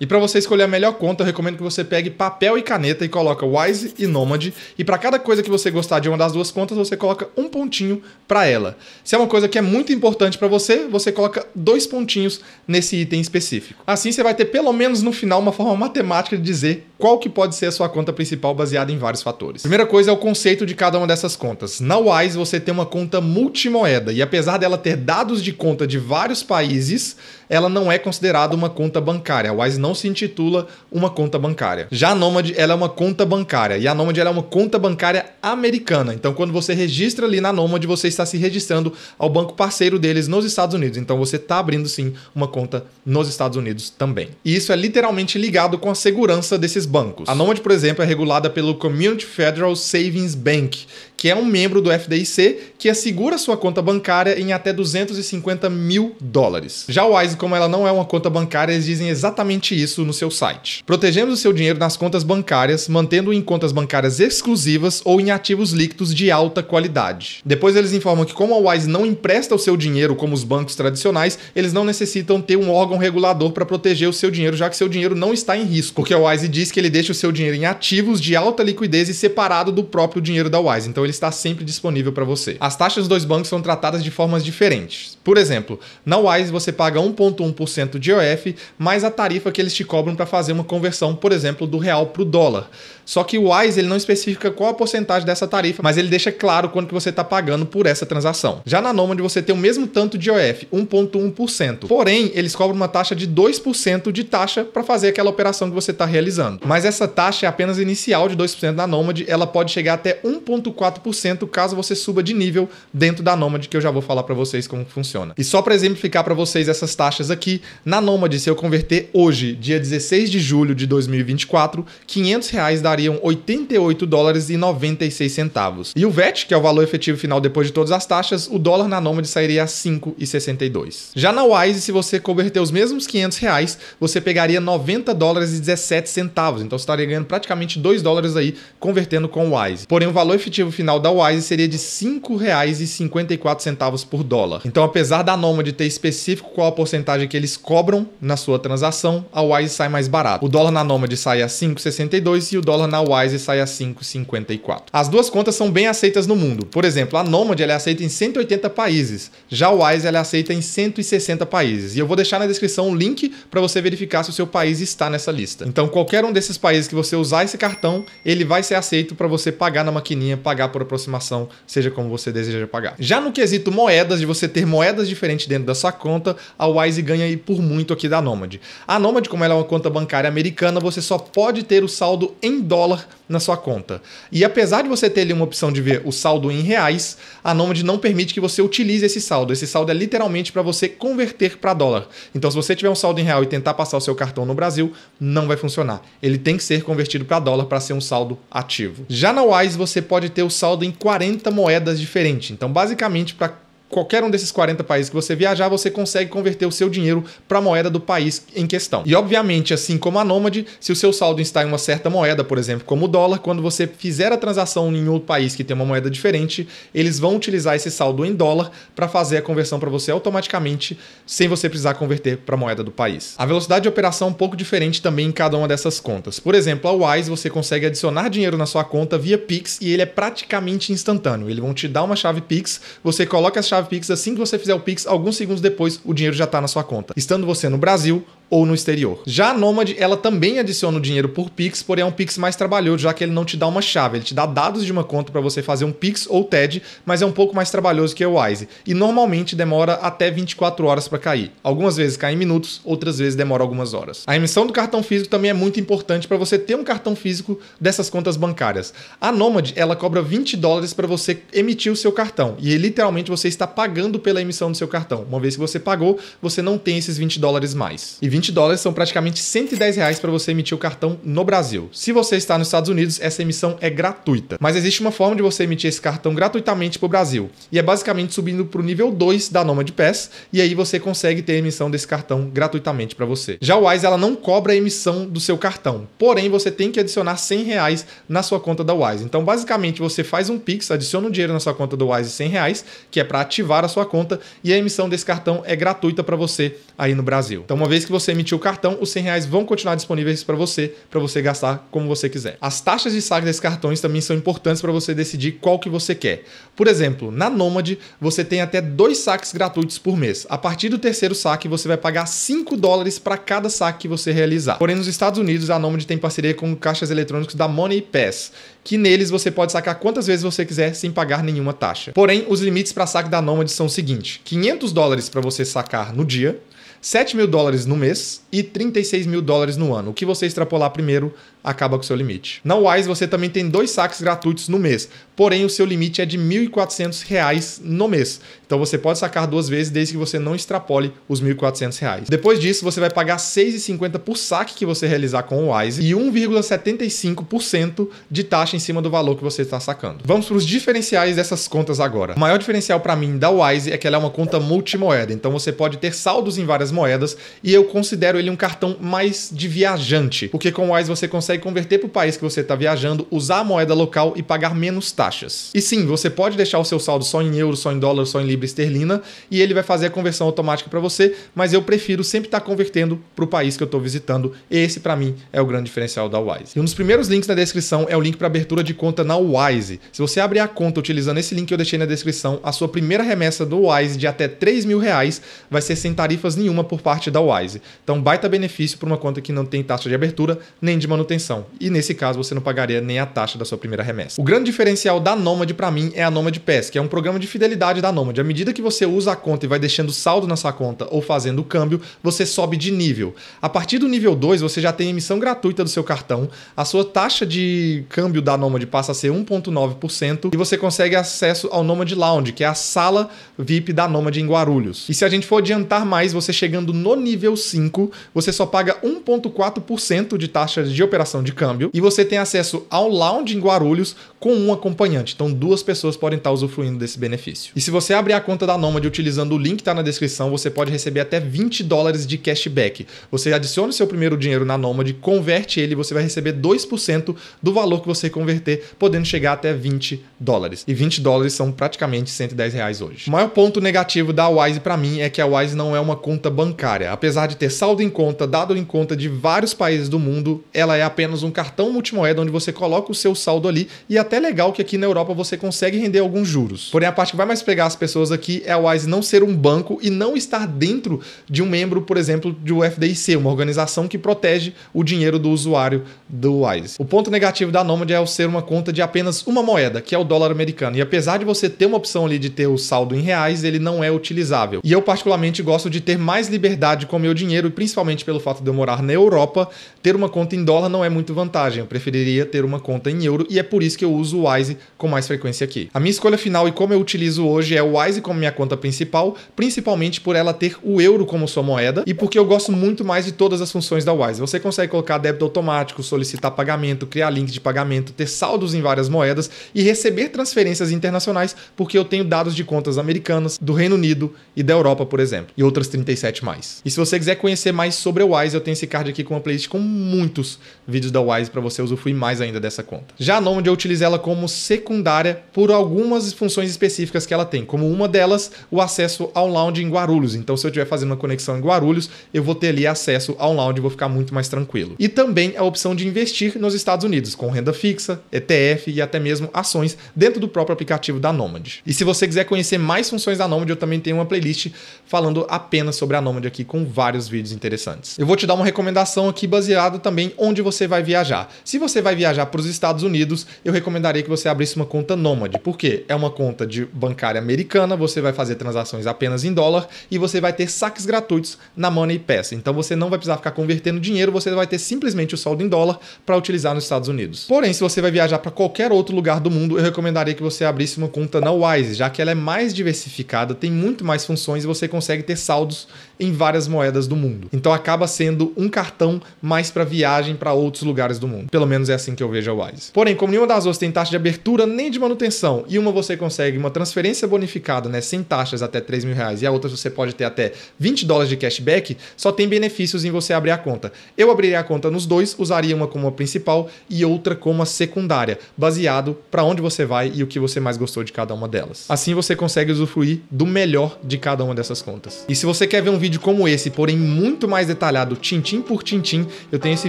E para você escolher a melhor conta, eu recomendo que você pegue papel e caneta e coloca Wise e Nomad. E para cada coisa que você gostar de uma das duas contas, você coloca um pontinho para ela. Se é uma coisa que é muito importante para você, você coloca dois pontinhos nesse item específico. Assim você vai ter pelo menos no final uma forma matemática de dizer qual que pode ser a sua conta principal baseada em vários fatores. Primeira coisa é o conceito de cada uma dessas contas. Na Wise você tem uma conta multimoeda e apesar dela ter dados de conta de vários países, ela não é considerada uma conta bancária. A Wise não se intitula uma conta bancária. Já a Nomad, ela é uma conta bancária e a Nomad é uma conta bancária americana. Então quando você registra ali na Nomad, você está se registrando ao banco parceiro deles nos Estados Unidos. Então você está abrindo sim uma conta nos Estados Unidos também. E isso é literalmente ligado com a segurança desses bancos. A Nomad, por exemplo, é regulada pelo Community Federal Savings Bank, que é um membro do FDIC que assegura sua conta bancária em até 250 mil dólares. Já o Wise, como ela não é uma conta bancária, eles dizem exatamente isso no seu site. Protegemos o seu dinheiro nas contas bancárias, mantendo-o em contas bancárias exclusivas ou em ativos líquidos de alta qualidade. Depois eles informam que como a Wise não empresta o seu dinheiro como os bancos tradicionais, eles não necessitam ter um órgão regulador para proteger o seu dinheiro, já que seu dinheiro não está em risco, porque a Wise diz que ele deixa o seu dinheiro em ativos de alta liquidez e separado do próprio dinheiro da Wise. Então eles está sempre disponível para você. As taxas dos dois bancos são tratadas de formas diferentes. Por exemplo, na Wise você paga 1,1% de IOF mais a tarifa que eles te cobram para fazer uma conversão, por exemplo, do real para o dólar. Só que o WISE ele não especifica qual a porcentagem dessa tarifa, mas ele deixa claro quanto que você está pagando por essa transação. Já na Nomad você tem o mesmo tanto de IOF, 1.1%. Porém, eles cobram uma taxa de 2% de taxa para fazer aquela operação que você está realizando. Mas essa taxa é apenas inicial de 2% na Nomad, ela pode chegar até 1.4% caso você suba de nível dentro da Nomad, que eu já vou falar para vocês como funciona. E só para exemplificar para vocês essas taxas aqui, na Nomad, se eu converter hoje, dia 16 de julho de 2024, 500 reais da custariam 88 dólares e 96 centavos. E o vet que é o valor efetivo final depois de todas as taxas, o dólar na nômade sairia a 5,62. Já na Wise, se você converter os mesmos 500 reais, você pegaria 90 dólares e 17 centavos. Então você estaria ganhando praticamente 2 dólares aí convertendo com Wise. Porém, o valor efetivo final da Wise seria de R$ 5,54 por dólar. Então, apesar da nômade ter específico qual a porcentagem que eles cobram na sua transação, a Wise sai mais barato. O dólar na nômade sai a 5,62 e o dólar valor na Wise sai a 5,54. As duas contas são bem aceitas no mundo. Por exemplo, a Nomad ela é aceita em 180 países, já a Wise ela é aceita em 160 países. E eu vou deixar na descrição um link para você verificar se o seu país está nessa lista. Então, qualquer um desses países que você usar esse cartão, ele vai ser aceito para você pagar na maquininha, pagar por aproximação, seja como você deseja pagar. Já no quesito moedas, de você ter moedas diferentes dentro da sua conta, a Wise ganha aí por muito aqui da Nomad. A Nomad, como ela é uma conta bancária americana, você só pode ter o saldo em dólares dólar na sua conta. E apesar de você ter ali uma opção de ver o saldo em reais, a Nomad não permite que você utilize esse saldo. Esse saldo é literalmente para você converter para dólar. Então, se você tiver um saldo em real e tentar passar o seu cartão no Brasil, não vai funcionar. Ele tem que ser convertido para dólar para ser um saldo ativo. Já na Wise, você pode ter o saldo em 40 moedas diferentes. Então, basicamente, para qualquer um desses 40 países que você viajar, você consegue converter o seu dinheiro para a moeda do país em questão. E obviamente, assim como a Nômade, se o seu saldo está em uma certa moeda, por exemplo, como o dólar, quando você fizer a transação em outro país que tem uma moeda diferente, eles vão utilizar esse saldo em dólar para fazer a conversão para você automaticamente, sem você precisar converter para a moeda do país. A velocidade de operação é um pouco diferente também em cada uma dessas contas. Por exemplo, a Wise você consegue adicionar dinheiro na sua conta via Pix e ele é praticamente instantâneo. Eles vão te dar uma chave Pix, você coloca a chave chave Pix, assim que você fizer o Pix, alguns segundos depois o dinheiro já está na sua conta. Estando você no Brasil, ou no exterior. Já a Nomad, ela também adiciona o dinheiro por Pix, porém é um Pix mais trabalhoso, já que ele não te dá uma chave, ele te dá dados de uma conta para você fazer um Pix ou TED, mas é um pouco mais trabalhoso que o Wise e normalmente demora até 24 horas para cair. Algumas vezes cai em minutos, outras vezes demora algumas horas. A emissão do cartão físico também é muito importante para você ter um cartão físico dessas contas bancárias. A Nomad, ela cobra 20 dólares para você emitir o seu cartão e literalmente você está pagando pela emissão do seu cartão. Uma vez que você pagou, você não tem esses 20 dólares mais. E 20 20 dólares são praticamente 110 reais para você emitir o cartão no Brasil. Se você está nos Estados Unidos, essa emissão é gratuita. Mas existe uma forma de você emitir esse cartão gratuitamente para o Brasil. E é basicamente subindo para o nível 2 da Nomad Pass, e aí você consegue ter a emissão desse cartão gratuitamente para você. Já o Wise, ela não cobra a emissão do seu cartão, porém você tem que adicionar 100 reais na sua conta da Wise. Então, basicamente, você faz um Pix, adiciona um dinheiro na sua conta do Wise 100 reais, que é para ativar a sua conta, e a emissão desse cartão é gratuita para você aí no Brasil. Então, uma vez que você emitir o cartão, os 100 reais vão continuar disponíveis para você, para você gastar como você quiser. As taxas de saque desses cartões também são importantes para você decidir qual que você quer. Por exemplo, na Nomad, você tem até dois saques gratuitos por mês. A partir do terceiro saque, você vai pagar 5 dólares para cada saque que você realizar. Porém, nos Estados Unidos, a Nomad tem parceria com caixas eletrônicos da Money Pass, que neles você pode sacar quantas vezes você quiser sem pagar nenhuma taxa. Porém, os limites para saque da Nomad são o seguinte: 500 dólares para você sacar no dia, 7 mil dólares no mês e 36 mil dólares no ano. O que você extrapolar primeiro acaba com o seu limite. Na Wise você também tem dois saques gratuitos no mês, porém o seu limite é de R$ 1.400 no mês. Então você pode sacar duas vezes desde que você não extrapole os R$ 1.400. Depois disso, você vai pagar R$ 6,50 por saque que você realizar com o Wise e 1,75% de taxa em cima do valor que você está sacando. Vamos para os diferenciais dessas contas agora. O maior diferencial para mim da Wise é que ela é uma conta multimoeda, então você pode ter saldos em várias moedas e eu considero ele um cartão mais de viajante, porque com o Wise você consegue converter para o país que você está viajando, usar a moeda local e pagar menos taxas. E sim, você pode deixar o seu saldo só em euro, só em dólar, só em libra libra esterlina e ele vai fazer a conversão automática para você, mas eu prefiro sempre estar tá convertendo para o país que eu estou visitando. Esse, para mim, é o grande diferencial da Wise. E um dos primeiros links na descrição é o link para abertura de conta na Wise. Se você abrir a conta utilizando esse link que eu deixei na descrição, a sua primeira remessa do Wise de até 3 mil reais vai ser sem tarifas nenhuma por parte da Wise. Então, baita benefício para uma conta que não tem taxa de abertura nem de manutenção. E nesse caso, você não pagaria nem a taxa da sua primeira remessa. O grande diferencial da Nomad para mim é a Nomad Pass, que é um programa de fidelidade da Nomad à medida que você usa a conta e vai deixando saldo na sua conta ou fazendo o câmbio, você sobe de nível. A partir do nível 2, você já tem emissão gratuita do seu cartão, a sua taxa de câmbio da Nomad passa a ser 1,9% e você consegue acesso ao Nomad Lounge, que é a sala VIP da Nomad em Guarulhos. E se a gente for adiantar mais, você chegando no nível 5, você só paga 1,4% de taxa de operação de câmbio e você tem acesso ao lounge em Guarulhos com um acompanhante. Então, duas pessoas podem estar usufruindo desse benefício. E se você abrir a conta da Nomad utilizando o link que está na descrição, você pode receber até 20 dólares de cashback. Você adiciona o seu primeiro dinheiro na Nomad, converte ele, você vai receber 2% do valor que você converter, podendo chegar até 20 dólares. E 20 dólares são praticamente 110 reais hoje. O maior ponto negativo da Wise para mim é que a Wise não é uma conta bancária. Apesar de ter saldo em conta, dado em conta de vários países do mundo, ela é apenas um cartão multimoeda onde você coloca o seu saldo ali e é até legal que aqui na Europa você consegue render alguns juros. Porém, a parte que vai mais pegar as pessoas pessoas aqui é a Wise não ser um banco e não estar dentro de um membro, por exemplo, do FDIC, uma organização que protege o dinheiro do usuário do Wise. O ponto negativo da Nomad é o ser uma conta de apenas uma moeda, que é o dólar americano. E apesar de você ter uma opção ali de ter o saldo em reais, ele não é utilizável. E eu particularmente gosto de ter mais liberdade com meu dinheiro, principalmente pelo fato de eu morar na Europa, ter uma conta em dólar não é muito vantagem. Eu preferiria ter uma conta em euro e é por isso que eu uso o Wise com mais frequência aqui. A minha escolha final e como eu utilizo hoje é o Wise Wise como minha conta principal, principalmente por ela ter o euro como sua moeda e porque eu gosto muito mais de todas as funções da Wise. Você consegue colocar débito automático, solicitar pagamento, criar link de pagamento, ter saldos em várias moedas e receber transferências internacionais, porque eu tenho dados de contas americanas, do Reino Unido e da Europa, por exemplo, e outras 37 mais. E se você quiser conhecer mais sobre a Wise, eu tenho esse card aqui com uma playlist com muitos vídeos da Wise para você usufruir mais ainda dessa conta. Já a Nomad eu utilizo ela como secundária por algumas funções específicas que ela tem, como uma uma delas, o acesso ao lounge em Guarulhos. Então, se eu estiver fazendo uma conexão em Guarulhos, eu vou ter ali acesso ao lounge, vou ficar muito mais tranquilo. E também a opção de investir nos Estados Unidos, com renda fixa, ETF e até mesmo ações dentro do próprio aplicativo da Nomad. E se você quiser conhecer mais funções da Nomad, eu também tenho uma playlist falando apenas sobre a Nomad aqui, com vários vídeos interessantes. Eu vou te dar uma recomendação aqui baseado também onde você vai viajar. Se você vai viajar para os Estados Unidos, eu recomendaria que você abrisse uma conta Nomad, porque é uma conta de bancária americana você vai fazer transações apenas em dólar e você vai ter saques gratuitos na Money Pass. Então você não vai precisar ficar convertendo dinheiro, você vai ter simplesmente o saldo em dólar para utilizar nos Estados Unidos. Porém, se você vai viajar para qualquer outro lugar do mundo, eu recomendaria que você abrisse uma conta na Wise, já que ela é mais diversificada, tem muito mais funções e você consegue ter saldos em várias moedas do mundo. Então acaba sendo um cartão mais para viagem para outros lugares do mundo. Pelo menos é assim que eu vejo a Wise. Porém, como nenhuma das duas tem taxa de abertura nem de manutenção e uma você consegue uma transferência bonificada né, sem taxas até 3 mil reais, e a outra você pode ter até 20 dólares de cashback, só tem benefícios em você abrir a conta. Eu abriria a conta nos dois, usaria uma como a principal e outra como a secundária, baseado para onde você vai e o que você mais gostou de cada uma delas. Assim você consegue usufruir do melhor de cada uma dessas contas. E se você quer ver um vídeo como esse, porém muito mais detalhado, tintim por tintim, eu tenho esse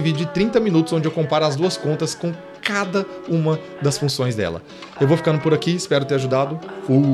vídeo de 30 minutos onde eu comparo as duas contas com cada uma das funções dela. Eu vou ficando por aqui, espero ter ajudado. Fui!